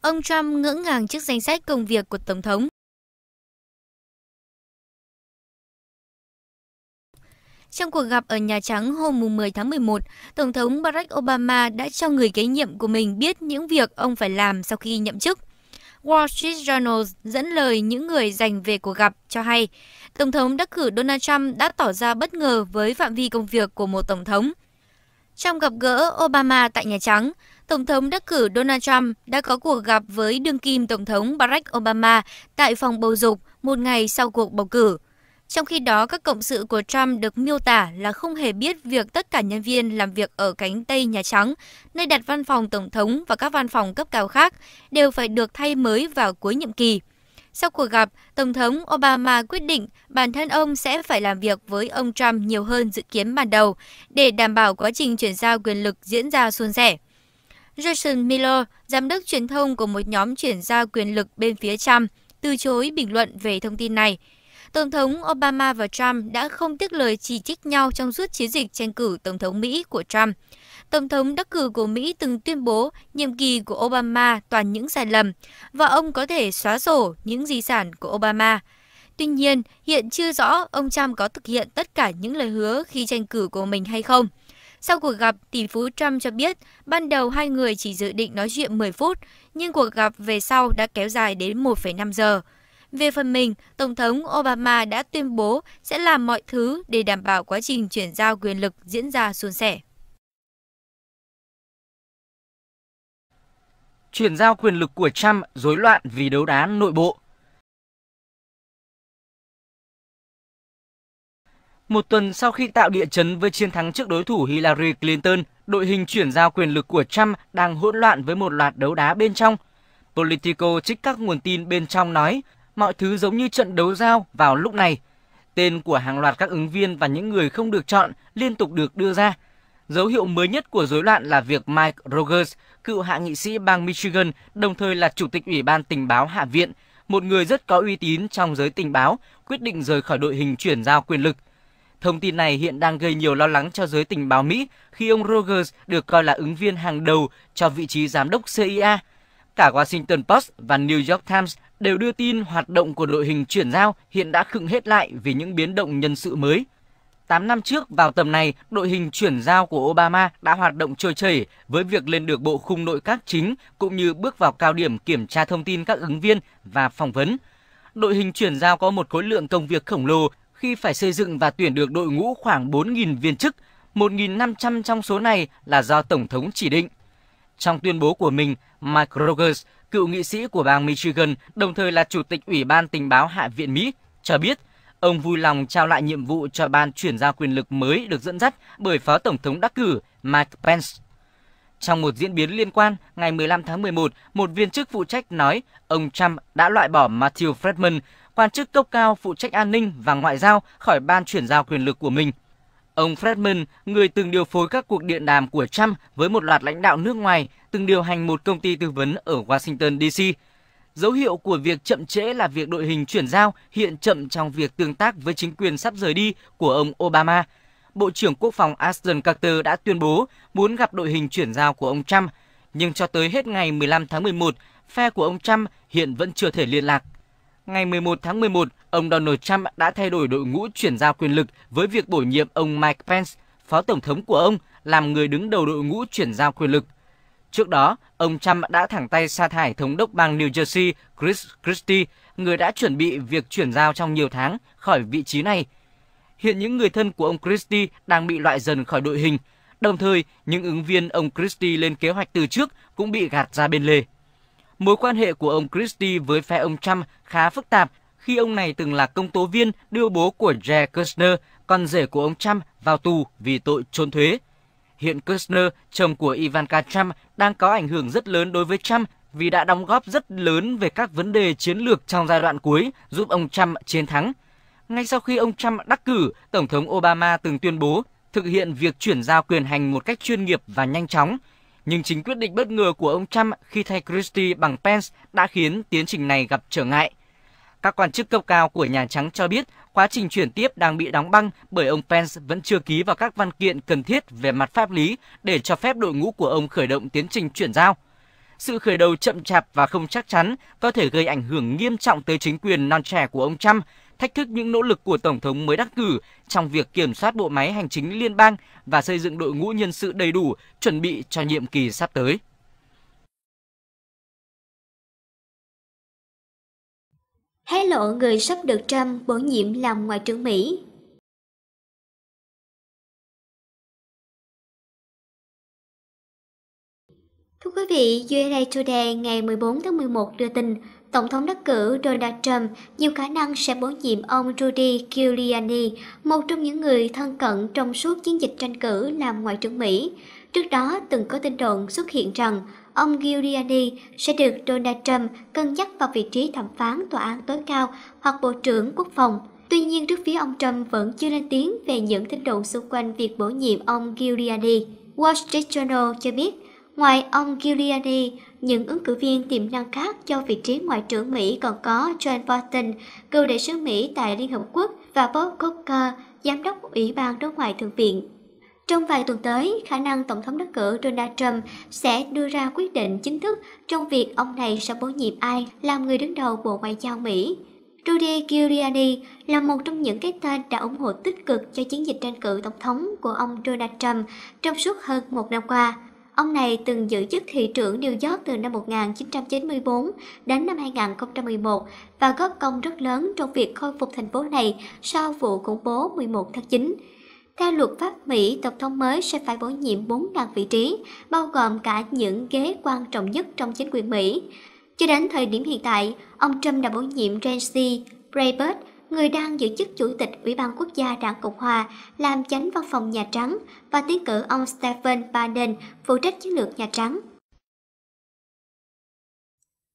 Ông Trump ngỡ ngàng trước danh sách công việc của Tổng thống. Trong cuộc gặp ở Nhà Trắng hôm 10 tháng 11, Tổng thống Barack Obama đã cho người kế nhiệm của mình biết những việc ông phải làm sau khi nhậm chức – Wall Street Journal dẫn lời những người dành về cuộc gặp cho hay, Tổng thống đắc cử Donald Trump đã tỏ ra bất ngờ với phạm vi công việc của một Tổng thống. Trong gặp gỡ Obama tại Nhà Trắng, Tổng thống đắc cử Donald Trump đã có cuộc gặp với đương kim Tổng thống Barack Obama tại phòng bầu dục một ngày sau cuộc bầu cử. Trong khi đó, các cộng sự của Trump được miêu tả là không hề biết việc tất cả nhân viên làm việc ở cánh Tây Nhà Trắng, nơi đặt văn phòng Tổng thống và các văn phòng cấp cao khác, đều phải được thay mới vào cuối nhiệm kỳ. Sau cuộc gặp, Tổng thống Obama quyết định bản thân ông sẽ phải làm việc với ông Trump nhiều hơn dự kiến ban đầu để đảm bảo quá trình chuyển giao quyền lực diễn ra suôn sẻ. Jason Miller, giám đốc truyền thông của một nhóm chuyển giao quyền lực bên phía Trump, từ chối bình luận về thông tin này. Tổng thống Obama và Trump đã không tiếc lời chỉ trích nhau trong suốt chiến dịch tranh cử Tổng thống Mỹ của Trump. Tổng thống đắc cử của Mỹ từng tuyên bố nhiệm kỳ của Obama toàn những sai lầm và ông có thể xóa sổ những di sản của Obama. Tuy nhiên, hiện chưa rõ ông Trump có thực hiện tất cả những lời hứa khi tranh cử của mình hay không. Sau cuộc gặp, tỷ phú Trump cho biết ban đầu hai người chỉ dự định nói chuyện 10 phút, nhưng cuộc gặp về sau đã kéo dài đến 1,5 giờ. Về phần mình, Tổng thống Obama đã tuyên bố sẽ làm mọi thứ để đảm bảo quá trình chuyển giao quyền lực diễn ra suôn sẻ. Chuyển giao quyền lực của Trump rối loạn vì đấu đá nội bộ. Một tuần sau khi tạo địa chấn với chiến thắng trước đối thủ Hillary Clinton, đội hình chuyển giao quyền lực của Trump đang hỗn loạn với một loạt đấu đá bên trong. Politico trích các nguồn tin bên trong nói mọi thứ giống như trận đấu giao vào lúc này. Tên của hàng loạt các ứng viên và những người không được chọn liên tục được đưa ra. Dấu hiệu mới nhất của rối loạn là việc Mike Rogers, cựu hạ nghị sĩ bang Michigan, đồng thời là chủ tịch Ủy ban tình báo Hạ viện, một người rất có uy tín trong giới tình báo, quyết định rời khỏi đội hình chuyển giao quyền lực. Thông tin này hiện đang gây nhiều lo lắng cho giới tình báo Mỹ khi ông Rogers được coi là ứng viên hàng đầu cho vị trí giám đốc CIA. Cả Washington Post và New York Times đều đưa tin hoạt động của đội hình chuyển giao hiện đã khựng hết lại vì những biến động nhân sự mới. 8 năm trước vào tầm này, đội hình chuyển giao của Obama đã hoạt động trôi chảy với việc lên được bộ khung nội các chính cũng như bước vào cao điểm kiểm tra thông tin các ứng viên và phỏng vấn. Đội hình chuyển giao có một khối lượng công việc khổng lồ khi phải xây dựng và tuyển được đội ngũ khoảng 4.000 viên chức, 1.500 trong số này là do Tổng thống chỉ định. Trong tuyên bố của mình, Mike Rogers, cựu nghị sĩ của bang Michigan, đồng thời là chủ tịch Ủy ban Tình báo Hạ viện Mỹ, cho biết ông vui lòng trao lại nhiệm vụ cho ban chuyển giao quyền lực mới được dẫn dắt bởi Phó Tổng thống đắc cử Mike Pence. Trong một diễn biến liên quan, ngày 15 tháng 11, một viên chức phụ trách nói ông Trump đã loại bỏ Matthew Fredman, quan chức cấp cao phụ trách an ninh và ngoại giao khỏi ban chuyển giao quyền lực của mình – Ông Fredman, người từng điều phối các cuộc điện đàm của Trump với một loạt lãnh đạo nước ngoài, từng điều hành một công ty tư vấn ở Washington DC. Dấu hiệu của việc chậm trễ là việc đội hình chuyển giao hiện chậm trong việc tương tác với chính quyền sắp rời đi của ông Obama. Bộ trưởng Quốc phòng Ashton Carter đã tuyên bố muốn gặp đội hình chuyển giao của ông Trump, nhưng cho tới hết ngày 15 tháng 11, phe của ông Trump hiện vẫn chưa thể liên lạc Ngày 11 tháng 11, ông Donald Trump đã thay đổi đội ngũ chuyển giao quyền lực với việc bổ nhiệm ông Mike Pence, phó tổng thống của ông, làm người đứng đầu đội ngũ chuyển giao quyền lực. Trước đó, ông Trump đã thẳng tay sa thải thống đốc bang New Jersey Chris Christie, người đã chuẩn bị việc chuyển giao trong nhiều tháng khỏi vị trí này. Hiện những người thân của ông Christie đang bị loại dần khỏi đội hình, đồng thời những ứng viên ông Christie lên kế hoạch từ trước cũng bị gạt ra bên lề. Mối quan hệ của ông Christie với phe ông Trump khá phức tạp khi ông này từng là công tố viên đưa bố của Jared Kushner, con rể của ông Trump, vào tù vì tội trốn thuế. Hiện Kushner, chồng của Ivanka Trump, đang có ảnh hưởng rất lớn đối với Trump vì đã đóng góp rất lớn về các vấn đề chiến lược trong giai đoạn cuối giúp ông Trump chiến thắng. Ngay sau khi ông Trump đắc cử, Tổng thống Obama từng tuyên bố thực hiện việc chuyển giao quyền hành một cách chuyên nghiệp và nhanh chóng – nhưng chính quyết định bất ngờ của ông Trump khi thay Christie bằng Pence đã khiến tiến trình này gặp trở ngại. Các quan chức cấp cao của Nhà Trắng cho biết quá trình chuyển tiếp đang bị đóng băng bởi ông Pence vẫn chưa ký vào các văn kiện cần thiết về mặt pháp lý để cho phép đội ngũ của ông khởi động tiến trình chuyển giao. Sự khởi đầu chậm chạp và không chắc chắn có thể gây ảnh hưởng nghiêm trọng tới chính quyền non trẻ của ông Trump thách thức những nỗ lực của Tổng thống mới đắc cử trong việc kiểm soát bộ máy hành chính liên bang và xây dựng đội ngũ nhân sự đầy đủ chuẩn bị cho nhiệm kỳ sắp tới. Hé lộ người sắp được Trump bổ nhiệm làm Ngoại trưởng Mỹ Thưa quý vị, USA Today ngày 14 tháng 11 đưa tin Tổng thống đắc cử Donald Trump nhiều khả năng sẽ bổ nhiệm ông Rudy Giuliani, một trong những người thân cận trong suốt chiến dịch tranh cử làm Ngoại trưởng Mỹ. Trước đó, từng có tin đồn xuất hiện rằng ông Giuliani sẽ được Donald Trump cân nhắc vào vị trí thẩm phán tòa án tối cao hoặc Bộ trưởng Quốc phòng. Tuy nhiên, trước phía ông Trump vẫn chưa lên tiếng về những tin đồn xung quanh việc bổ nhiệm ông Giuliani. Wall Street Journal cho biết, ngoài ông Giuliani, những ứng cử viên tiềm năng khác cho vị trí Ngoại trưởng Mỹ còn có John Bolton, cựu đại sứ Mỹ tại Liên Hợp Quốc và Bob Corker, Giám đốc Ủy ban Đối ngoại Thượng viện. Trong vài tuần tới, khả năng Tổng thống đắc cử Donald Trump sẽ đưa ra quyết định chính thức trong việc ông này sẽ bổ nhiệm ai làm người đứng đầu Bộ Ngoại giao Mỹ. Rudy Giuliani là một trong những cái tên đã ủng hộ tích cực cho chiến dịch tranh cử tổng thống của ông Donald Trump trong suốt hơn một năm qua. Ông này từng giữ chức thị trưởng New York từ năm 1994 đến năm 2011 và góp công rất lớn trong việc khôi phục thành phố này sau vụ khủng bố 11 tháng 9. Theo luật pháp Mỹ, Tổng thống mới sẽ phải bổ nhiệm 4.000 vị trí, bao gồm cả những ghế quan trọng nhất trong chính quyền Mỹ. Cho đến thời điểm hiện tại, ông Trump đã bổ nhiệm Nancy Breitbart, người đang giữ chức chủ tịch Ủy ban Quốc gia Đảng Cộng Hòa, làm chánh văn phòng Nhà Trắng và tiến cử ông Stephen Bannon, phụ trách chiến lược Nhà Trắng.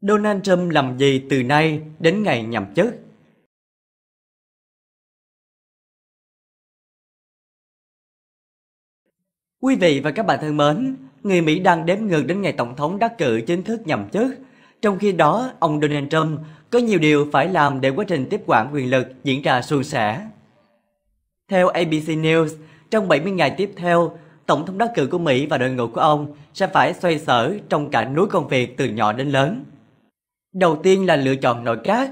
Donald Trump làm gì từ nay đến ngày nhậm chức? Quý vị và các bạn thân mến, người Mỹ đang đếm ngược đến ngày Tổng thống đắc cử chính thức nhậm chức – trong khi đó, ông Donald Trump có nhiều điều phải làm để quá trình tiếp quản quyền lực diễn ra suôn sẻ. Theo ABC News, trong 70 ngày tiếp theo, Tổng thống đắc cử của Mỹ và đội ngũ của ông sẽ phải xoay sở trong cả núi công việc từ nhỏ đến lớn. Đầu tiên là lựa chọn nội các.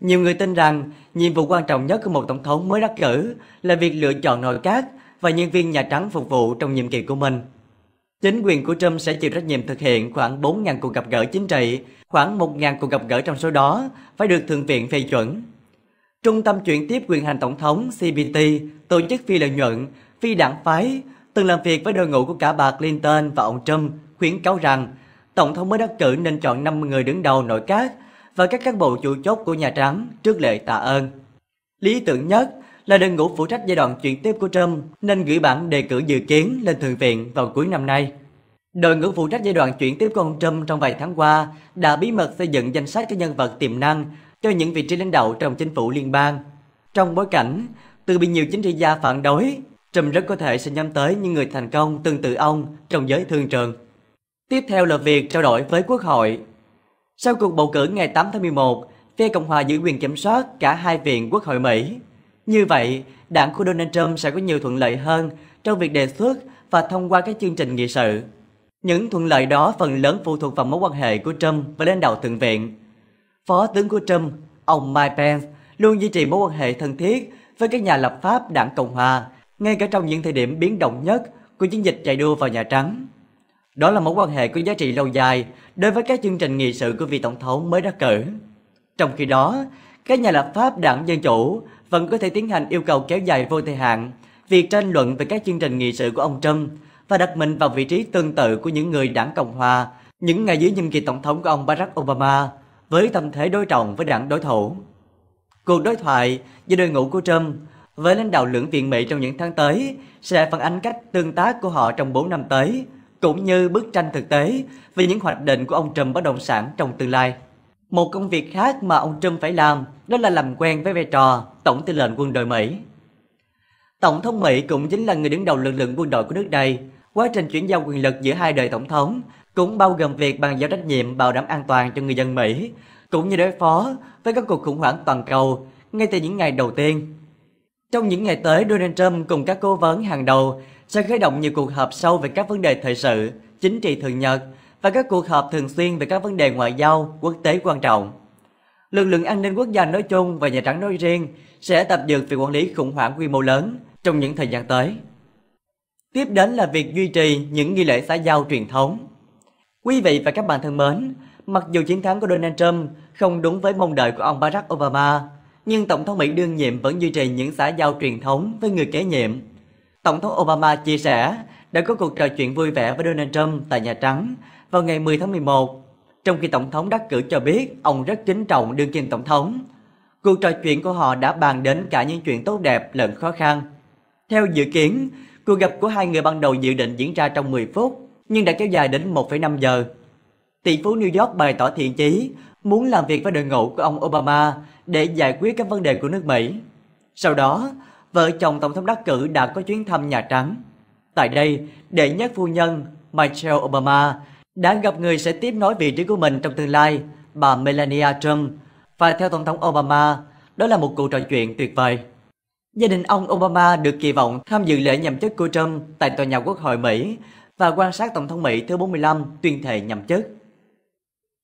Nhiều người tin rằng nhiệm vụ quan trọng nhất của một tổng thống mới đắc cử là việc lựa chọn nội các và nhân viên Nhà Trắng phục vụ trong nhiệm kỳ của mình. Chính quyền của Trump sẽ chịu trách nhiệm thực hiện khoảng 4.000 cuộc gặp gỡ chính trị, khoảng 1.000 cuộc gặp gỡ trong số đó phải được Thượng viện phê chuẩn. Trung tâm chuyển tiếp quyền hành tổng thống CBT, tổ chức phi lợi nhuận, phi đảng phái, từng làm việc với đội ngũ của cả bà Clinton và ông Trump khuyến cáo rằng Tổng thống mới đắc cử nên chọn 50 người đứng đầu nội các và các cán bộ chủ chốt của Nhà Trắng trước lệ tạ ơn. Lý tưởng nhất là đơn ngũ phụ trách giai đoạn chuyển tiếp của Trump nên gửi bản đề cử dự kiến lên Thượng viện vào cuối năm nay. Đội ngũ phụ trách giai đoạn chuyển tiếp của ông Trump trong vài tháng qua đã bí mật xây dựng danh sách các nhân vật tiềm năng cho những vị trí lãnh đạo trong chính phủ liên bang. Trong bối cảnh, từ bị nhiều chính trị gia phản đối, Trump rất có thể sẽ nhắm tới những người thành công tương tự ông trong giới thương trường. Tiếp theo là việc trao đổi với Quốc hội. Sau cuộc bầu cử ngày 8 tháng 11, phe Cộng hòa giữ quyền kiểm soát cả hai viện Quốc hội Mỹ như vậy, đảng của Donald Trump sẽ có nhiều thuận lợi hơn trong việc đề xuất và thông qua các chương trình nghị sự. Những thuận lợi đó phần lớn phụ thuộc vào mối quan hệ của Trump với lãnh đạo Thượng viện. Phó tướng của Trump, ông Mike Pence, luôn duy trì mối quan hệ thân thiết với các nhà lập pháp đảng Cộng Hòa, ngay cả trong những thời điểm biến động nhất của chiến dịch chạy đua vào Nhà Trắng. Đó là mối quan hệ có giá trị lâu dài đối với các chương trình nghị sự của vị Tổng thống mới đắc cử. Trong khi đó, các nhà lập pháp đảng Dân Chủ vẫn có thể tiến hành yêu cầu kéo dài vô thời hạn, việc tranh luận về các chương trình nghị sự của ông Trump và đặt mình vào vị trí tương tự của những người đảng Cộng Hòa những ngày dưới nhiệm kỳ tổng thống của ông Barack Obama với tâm thế đối trọng với đảng đối thủ. Cuộc đối thoại giữa đội ngũ của Trump với lãnh đạo lưỡng viện Mỹ trong những tháng tới sẽ phản ánh cách tương tác của họ trong 4 năm tới, cũng như bức tranh thực tế về những hoạch định của ông Trump bất động sản trong tương lai. Một công việc khác mà ông Trump phải làm đó là làm quen với vai trò Tổng tư lệnh quân đội Mỹ. Tổng thống Mỹ cũng chính là người đứng đầu lực lượng quân đội của nước này. Quá trình chuyển giao quyền lực giữa hai đời tổng thống cũng bao gồm việc bàn giao trách nhiệm bảo đảm an toàn cho người dân Mỹ, cũng như đối phó với các cuộc khủng hoảng toàn cầu ngay từ những ngày đầu tiên. Trong những ngày tới, Donald Trump cùng các cố vấn hàng đầu sẽ khởi động nhiều cuộc họp sâu về các vấn đề thời sự, chính trị thường nhật và các cuộc họp thường xuyên về các vấn đề ngoại giao quốc tế quan trọng. Lực lượng an ninh quốc gia nói chung và Nhà Trắng nói riêng sẽ tập dượt việc quản lý khủng hoảng quy mô lớn trong những thời gian tới. Tiếp đến là việc duy trì những nghi lễ xã giao truyền thống. Quý vị và các bạn thân mến, mặc dù chiến thắng của Donald Trump không đúng với mong đợi của ông Barack Obama, nhưng Tổng thống Mỹ đương nhiệm vẫn duy trì những xã giao truyền thống với người kế nhiệm. Tổng thống Obama chia sẻ đã có cuộc trò chuyện vui vẻ với Donald Trump tại Nhà Trắng vào ngày 10 tháng 11, trong khi Tổng thống đắc cử cho biết ông rất kính trọng đương kim Tổng thống. Cuộc trò chuyện của họ đã bàn đến cả những chuyện tốt đẹp lẫn khó khăn. Theo dự kiến, cuộc gặp của hai người ban đầu dự định diễn ra trong 10 phút, nhưng đã kéo dài đến 1,5 giờ. Tỷ phú New York bày tỏ thiện chí, muốn làm việc với đội ngũ của ông Obama để giải quyết các vấn đề của nước Mỹ. Sau đó, vợ chồng Tổng thống đắc cử đã có chuyến thăm Nhà Trắng. Tại đây, đệ nhất phu nhân Michelle Obama đã gặp người sẽ tiếp nối vị trí của mình trong tương lai, bà Melania Trump. Và theo Tổng thống Obama, đó là một cuộc trò chuyện tuyệt vời. Gia đình ông Obama được kỳ vọng tham dự lễ nhậm chức của Trump tại tòa nhà Quốc hội Mỹ và quan sát Tổng thống Mỹ thứ 45 tuyên thệ nhậm chức.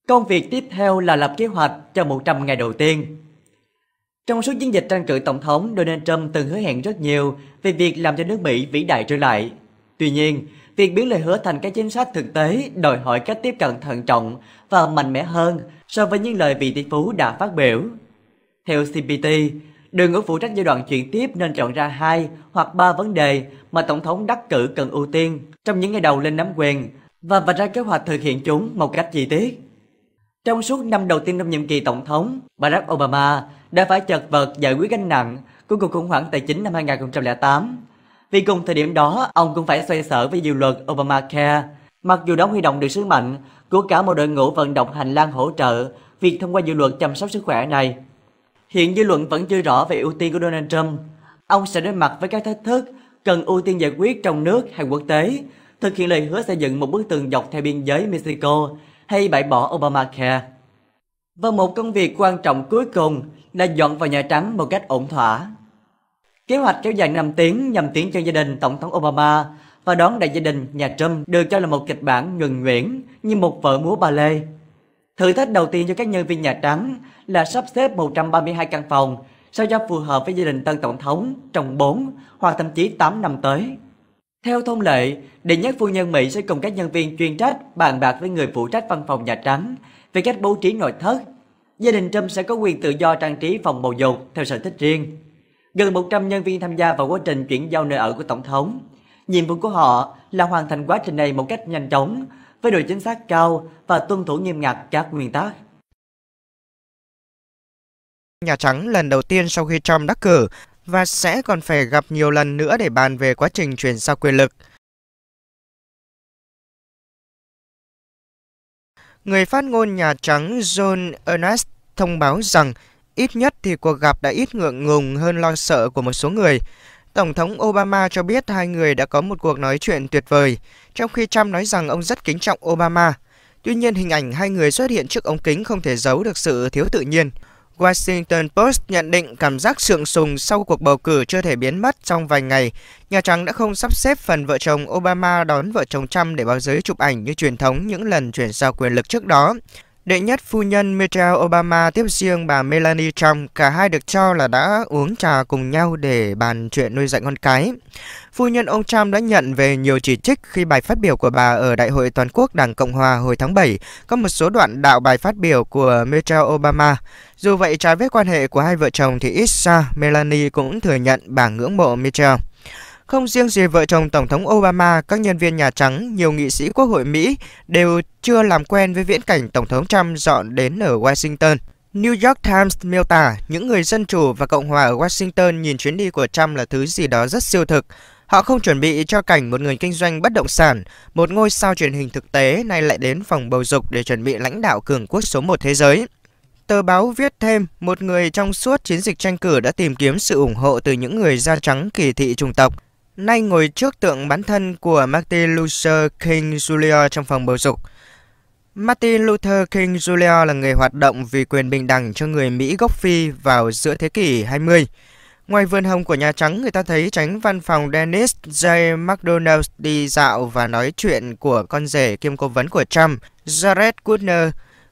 Công việc tiếp theo là lập kế hoạch cho 100 ngày đầu tiên. Trong suốt chiến dịch tranh cử Tổng thống, Donald Trump từng hứa hẹn rất nhiều về việc làm cho nước Mỹ vĩ đại trở lại. Tuy nhiên, việc biến lời hứa thành các chính sách thực tế đòi hỏi cách tiếp cận thận trọng và mạnh mẽ hơn so với những lời vị tỷ phú đã phát biểu. Theo CPT, đội ngũ phụ trách giai đoạn chuyển tiếp nên chọn ra hai hoặc ba vấn đề mà Tổng thống đắc cử cần ưu tiên trong những ngày đầu lên nắm quyền và vạch ra kế hoạch thực hiện chúng một cách chi tiết. Trong suốt năm đầu tiên trong nhiệm kỳ Tổng thống, Barack Obama đã phải chật vật giải quyết gánh nặng của cuộc khủng hoảng tài chính năm 2008 vì cùng thời điểm đó ông cũng phải xoay sở với dự luật Obamacare. Mặc dù đã huy động được sứ mệnh của cả một đội ngũ vận động hành lang hỗ trợ việc thông qua dự luật chăm sóc sức khỏe này. Hiện dư luận vẫn chưa rõ về ưu tiên của Donald Trump. Ông sẽ đối mặt với các thách thức cần ưu tiên giải quyết trong nước hay quốc tế, thực hiện lời hứa xây dựng một bức tường dọc theo biên giới Mexico hay bãi bỏ Obamacare. Và một công việc quan trọng cuối cùng là dọn vào Nhà Trắng một cách ổn thỏa Kế hoạch kéo dài 5 tiếng nhằm tiễn cho gia đình Tổng thống Obama và đón đại gia đình nhà Trump được cho là một kịch bản nhuần nhuyễn như một vở múa ba lê. Thử thách đầu tiên cho các nhân viên Nhà Trắng là sắp xếp 132 căn phòng sao cho phù hợp với gia đình tân tổng thống trong 4 hoặc thậm chí 8 năm tới. Theo thông lệ, đệ nhất phu nhân Mỹ sẽ cùng các nhân viên chuyên trách bàn bạc với người phụ trách văn phòng Nhà Trắng về cách bố trí nội thất. Gia đình Trump sẽ có quyền tự do trang trí phòng bầu dục theo sở thích riêng. Gần 100 nhân viên tham gia vào quá trình chuyển giao nơi ở của Tổng thống. Nhiệm vụ của họ là hoàn thành quá trình này một cách nhanh chóng, với độ chính xác cao và tuân thủ nghiêm ngặt các nguyên tắc. Nhà Trắng lần đầu tiên sau khi Trump đắc cử và sẽ còn phải gặp nhiều lần nữa để bàn về quá trình chuyển giao quyền lực. Người phát ngôn Nhà Trắng John Ernest thông báo rằng Ít nhất thì cuộc gặp đã ít ngượng ngùng hơn lo sợ của một số người. Tổng thống Obama cho biết hai người đã có một cuộc nói chuyện tuyệt vời, trong khi Trump nói rằng ông rất kính trọng Obama. Tuy nhiên, hình ảnh hai người xuất hiện trước ống kính không thể giấu được sự thiếu tự nhiên. Washington Post nhận định cảm giác sượng sùng sau cuộc bầu cử chưa thể biến mất trong vài ngày. Nhà Trắng đã không sắp xếp phần vợ chồng Obama đón vợ chồng Trump để báo giới chụp ảnh như truyền thống những lần chuyển giao quyền lực trước đó. Đệ nhất phu nhân Michelle Obama tiếp riêng bà Melanie Trump, cả hai được cho là đã uống trà cùng nhau để bàn chuyện nuôi dạy con cái. Phu nhân ông Trump đã nhận về nhiều chỉ trích khi bài phát biểu của bà ở Đại hội Toàn quốc Đảng Cộng Hòa hồi tháng 7 có một số đoạn đạo bài phát biểu của Michelle Obama. Dù vậy, trái với quan hệ của hai vợ chồng thì ít xa, Melanie cũng thừa nhận bà ngưỡng mộ Michelle. Không riêng gì vợ chồng Tổng thống Obama, các nhân viên Nhà Trắng, nhiều nghị sĩ Quốc hội Mỹ đều chưa làm quen với viễn cảnh Tổng thống Trump dọn đến ở Washington. New York Times miêu tả những người dân chủ và Cộng hòa ở Washington nhìn chuyến đi của Trump là thứ gì đó rất siêu thực. Họ không chuẩn bị cho cảnh một người kinh doanh bất động sản, một ngôi sao truyền hình thực tế nay lại đến phòng bầu dục để chuẩn bị lãnh đạo cường quốc số một thế giới. Tờ báo viết thêm, một người trong suốt chiến dịch tranh cử đã tìm kiếm sự ủng hộ từ những người da trắng kỳ thị chủng tộc nay ngồi trước tượng bản thân của Martin Luther King Jr. trong phòng bầu dục. Martin Luther King Jr. là người hoạt động vì quyền bình đẳng cho người Mỹ gốc Phi vào giữa thế kỷ 20. Ngoài vườn hồng của Nhà Trắng, người ta thấy tránh văn phòng Dennis J. McDonald đi dạo và nói chuyện của con rể kiêm cố vấn của Trump, Jared Kushner.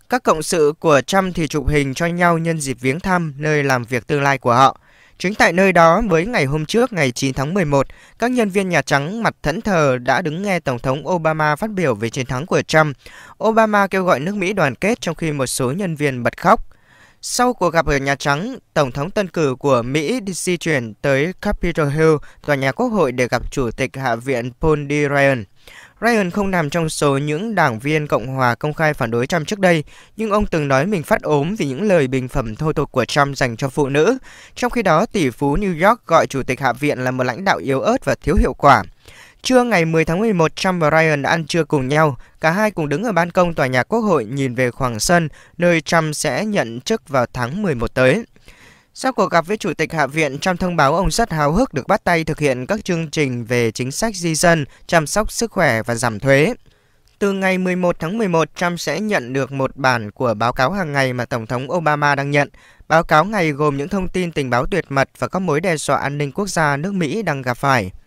Các cộng sự của Trump thì chụp hình cho nhau nhân dịp viếng thăm nơi làm việc tương lai của họ. Chính tại nơi đó, với ngày hôm trước ngày 9 tháng 11, các nhân viên Nhà Trắng mặt thẫn thờ đã đứng nghe Tổng thống Obama phát biểu về chiến thắng của Trump. Obama kêu gọi nước Mỹ đoàn kết trong khi một số nhân viên bật khóc. Sau cuộc gặp ở Nhà Trắng, Tổng thống tân cử của Mỹ di chuyển tới Capitol Hill, tòa nhà quốc hội để gặp Chủ tịch Hạ viện Paul D. Ryan. Ryan không nằm trong số những đảng viên Cộng hòa công khai phản đối Trump trước đây, nhưng ông từng nói mình phát ốm vì những lời bình phẩm thô tục của Trump dành cho phụ nữ. Trong khi đó, tỷ phú New York gọi chủ tịch Hạ viện là một lãnh đạo yếu ớt và thiếu hiệu quả. Trưa ngày 10 tháng 11, Trump và Ryan đã ăn trưa cùng nhau. Cả hai cùng đứng ở ban công tòa nhà Quốc hội nhìn về khoảng sân, nơi Trump sẽ nhận chức vào tháng 11 tới. Sau cuộc gặp với Chủ tịch Hạ viện, trong thông báo ông rất háo hức được bắt tay thực hiện các chương trình về chính sách di dân, chăm sóc sức khỏe và giảm thuế. Từ ngày 11 tháng 11, Trump sẽ nhận được một bản của báo cáo hàng ngày mà Tổng thống Obama đang nhận. Báo cáo ngày gồm những thông tin tình báo tuyệt mật và các mối đe dọa an ninh quốc gia nước Mỹ đang gặp phải.